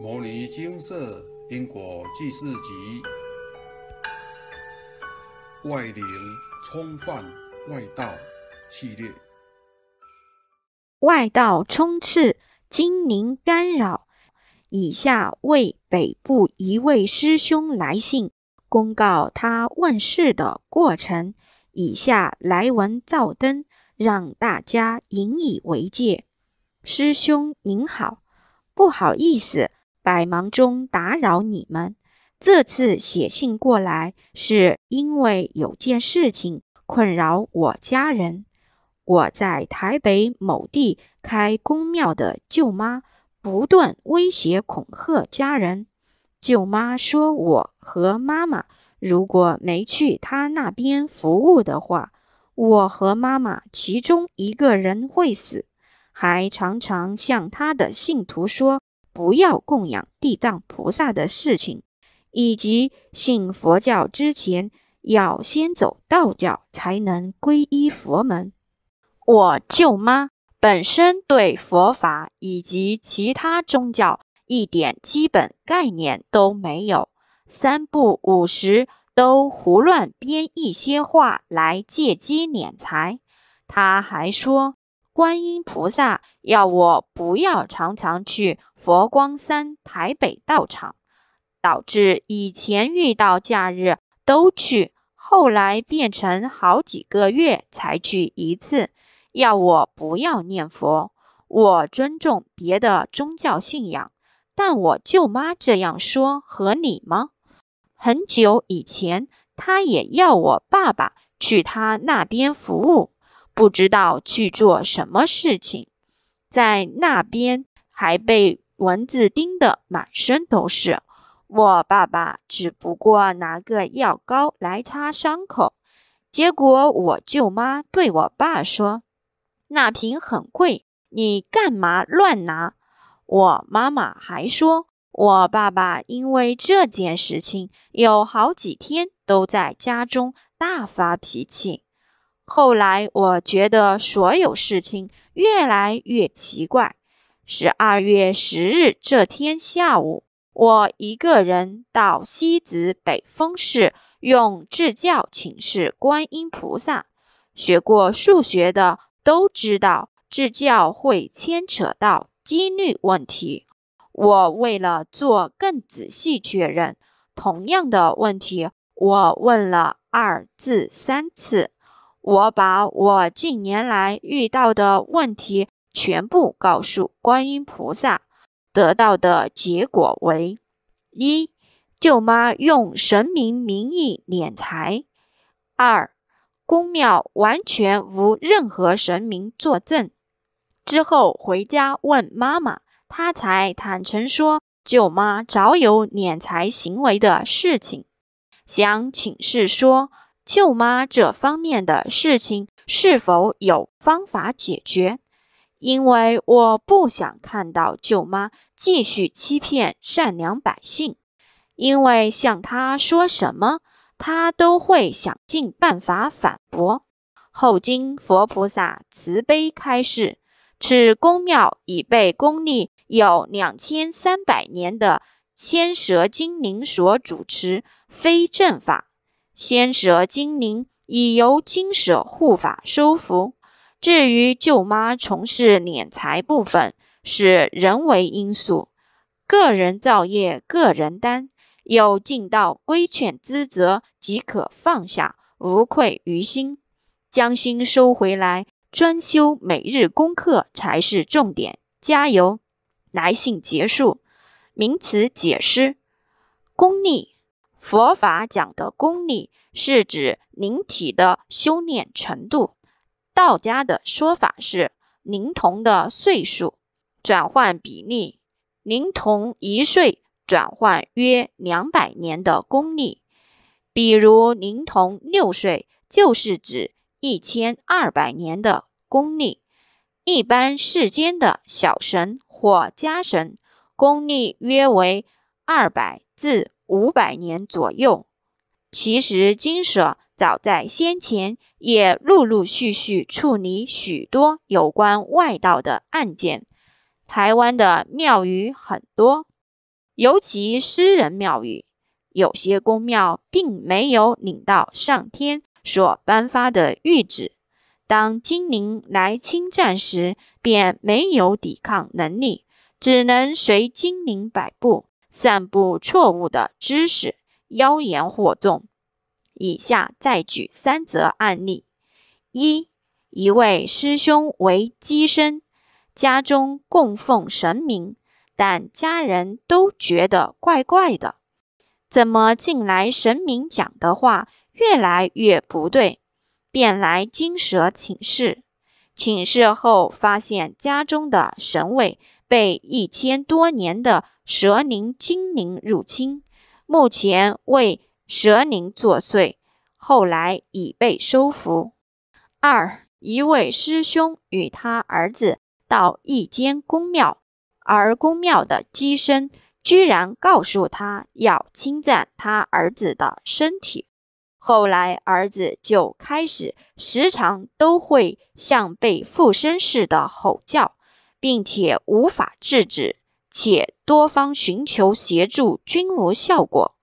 《摩尼金色因果记事集》外灵冲犯外道系列，外道冲刺精灵干扰。以下为北部一位师兄来信，公告他问世的过程。以下来文照灯，让大家引以为戒。师兄您好，不好意思。百忙中打扰你们，这次写信过来是因为有件事情困扰我家人。我在台北某地开公庙的舅妈不断威胁恐吓家人。舅妈说，我和妈妈如果没去他那边服务的话，我和妈妈其中一个人会死。还常常向他的信徒说。不要供养地藏菩萨的事情，以及信佛教之前要先走道教才能皈依佛门。我舅妈本身对佛法以及其他宗教一点基本概念都没有，三不五时都胡乱编一些话来借机敛财。他还说观音菩萨要我不要常常去。佛光山台北道场，导致以前遇到假日都去，后来变成好几个月才去一次。要我不要念佛，我尊重别的宗教信仰，但我舅妈这样说合理吗？很久以前，她也要我爸爸去他那边服务，不知道去做什么事情，在那边还被。蚊子叮得满身都是，我爸爸只不过拿个药膏来擦伤口。结果我舅妈对我爸说：“那瓶很贵，你干嘛乱拿？”我妈妈还说，我爸爸因为这件事情有好几天都在家中大发脾气。后来我觉得所有事情越来越奇怪。十二月十日这天下午，我一个人到西子北峰寺用智教请示观音菩萨。学过数学的都知道，智教会牵扯到几率问题。我为了做更仔细确认，同样的问题我问了二至三次。我把我近年来遇到的问题。全部告诉观音菩萨，得到的结果为：一，舅妈用神明名义敛财；二，公庙完全无任何神明作证。之后回家问妈妈，她才坦诚说舅妈早有敛财行为的事情。想请示说舅妈这方面的事情是否有方法解决？因为我不想看到舅妈继续欺骗善良百姓，因为向他说什么，他都会想尽办法反驳。后经佛菩萨慈悲开示，此宫庙已被公立，有两千三百年的仙蛇精灵所主持，非正法。仙蛇精灵已由金蛇护法收服。至于舅妈从事敛财部分，是人为因素。个人造业，个人担，有尽到规劝之责即可放下，无愧于心。将心收回来，专修每日功课才是重点。加油！来信结束。名词解释：功力。佛法讲的功力，是指灵体的修炼程度。道家的说法是灵童的岁数转换比例，灵童一岁转换约两百年的功力。比如灵童六岁，就是指一千二百年的功力。一般世间的小神或家神，功力约为二百至五百年左右。其实金蛇。早在先前也陆陆续续处理许多有关外道的案件。台湾的庙宇很多，尤其私人庙宇，有些公庙并没有领到上天所颁发的谕旨。当精灵来侵占时，便没有抵抗能力，只能随精灵摆布，散布错误的知识，妖言惑众。以下再举三则案例：一，一位师兄为鸡身，家中供奉神明，但家人都觉得怪怪的，怎么近来神明讲的话越来越不对，便来金蛇请示。请示后发现家中的神位被一千多年的蛇灵精灵入侵，目前为。蛇灵作祟，后来已被收服。二一位师兄与他儿子到一间宫庙，而宫庙的鸡身居然告诉他要侵占他儿子的身体。后来儿子就开始时常都会像被附身似的吼叫，并且无法制止，且多方寻求协助均无效果。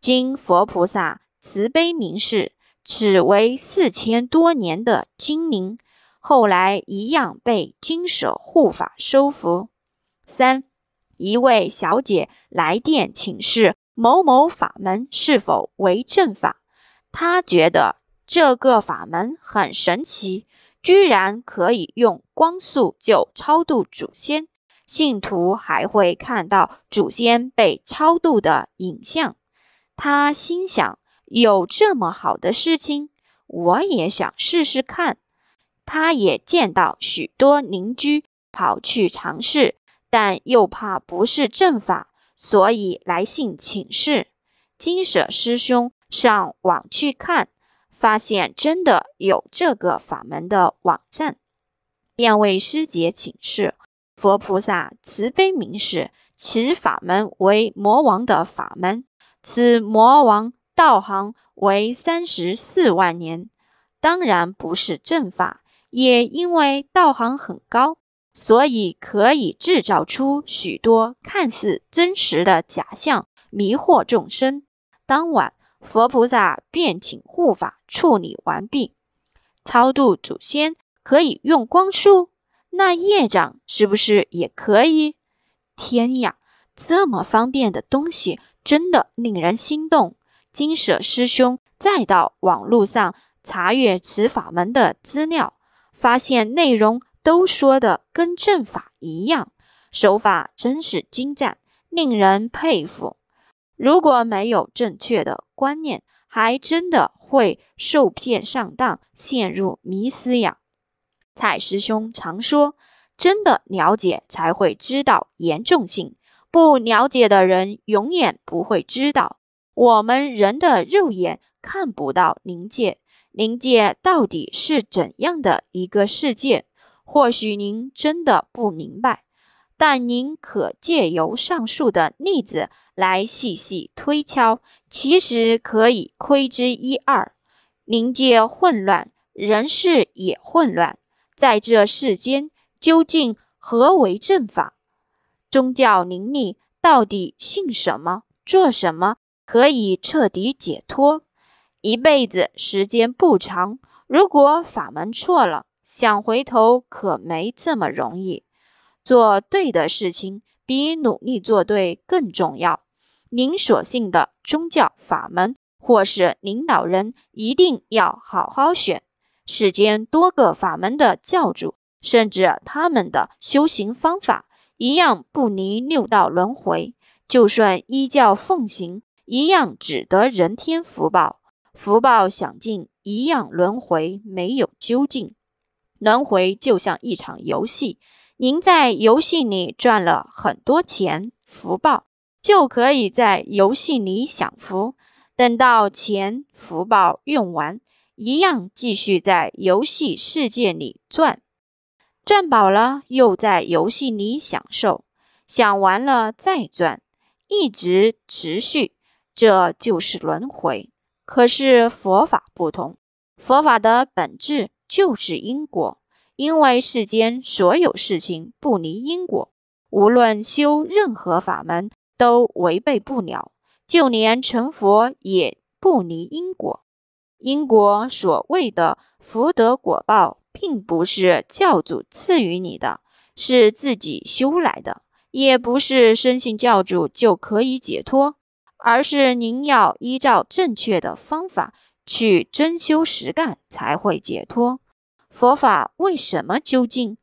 今佛菩萨慈悲明示，此为四千多年的精灵，后来一样被金舍护法收服。三，一位小姐来电请示某某法门是否为正法，她觉得这个法门很神奇，居然可以用光速就超度祖先，信徒还会看到祖先被超度的影像。他心想：“有这么好的事情，我也想试试看。”他也见到许多邻居跑去尝试，但又怕不是正法，所以来信请示金舍师兄。上网去看，发现真的有这个法门的网站，便为师姐请示。佛菩萨慈悲明示，此法门为魔王的法门。此魔王道行为三十四万年，当然不是正法，也因为道行很高，所以可以制造出许多看似真实的假象，迷惑众生。当晚，佛菩萨便请护法处理完毕，超度祖先可以用光束，那业障是不是也可以？天呀，这么方便的东西！真的令人心动，金舍师兄再到网络上查阅此法门的资料，发现内容都说的跟正法一样，手法真是精湛，令人佩服。如果没有正确的观念，还真的会受骗上当，陷入迷思呀。蔡师兄常说：“真的了解才会知道严重性。”不了解的人永远不会知道，我们人的肉眼看不到灵界，灵界到底是怎样的一个世界？或许您真的不明白，但您可借由上述的例子来细细推敲，其实可以窥之一二。灵界混乱，人世也混乱，在这世间究竟何为正法？宗教灵力到底信什么、做什么可以彻底解脱？一辈子时间不长，如果法门错了，想回头可没这么容易。做对的事情比努力做对更重要。您所信的宗教法门，或是领导人，一定要好好选。世间多个法门的教主，甚至他们的修行方法。一样不离六道轮回，就算依教奉行，一样只得人天福报，福报享尽，一样轮回没有究竟。轮回就像一场游戏，您在游戏里赚了很多钱福报，就可以在游戏里享福，等到钱福报用完，一样继续在游戏世界里赚。赚饱了，又在游戏里享受，享完了再赚，一直持续，这就是轮回。可是佛法不同，佛法的本质就是因果，因为世间所有事情不离因果，无论修任何法门都违背不了，就连成佛也不离因果。因果所谓的福德果报。并不是教主赐予你的，是自己修来的；也不是生信教主就可以解脱，而是您要依照正确的方法去真修实干，才会解脱。佛法为什么究竟？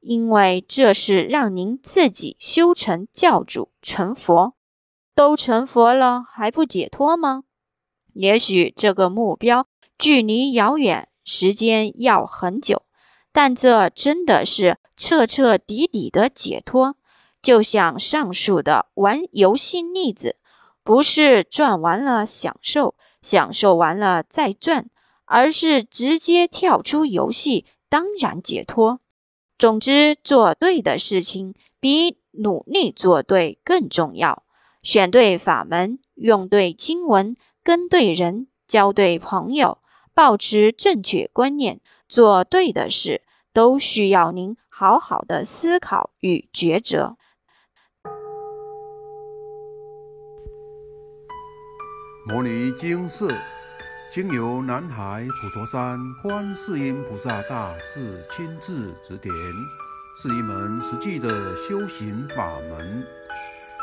因为这是让您自己修成教主、成佛。都成佛了，还不解脱吗？也许这个目标距离遥远。时间要很久，但这真的是彻彻底底的解脱。就像上述的玩游戏例子，不是赚完了享受，享受完了再赚，而是直接跳出游戏，当然解脱。总之，做对的事情比努力做对更重要。选对法门，用对经文，跟对人，交对朋友。保持正确观念，做对的事，都需要您好好的思考与抉择。摩尼经寺经由南海普陀山观世音菩萨大士亲自指点，是一门实际的修行法门。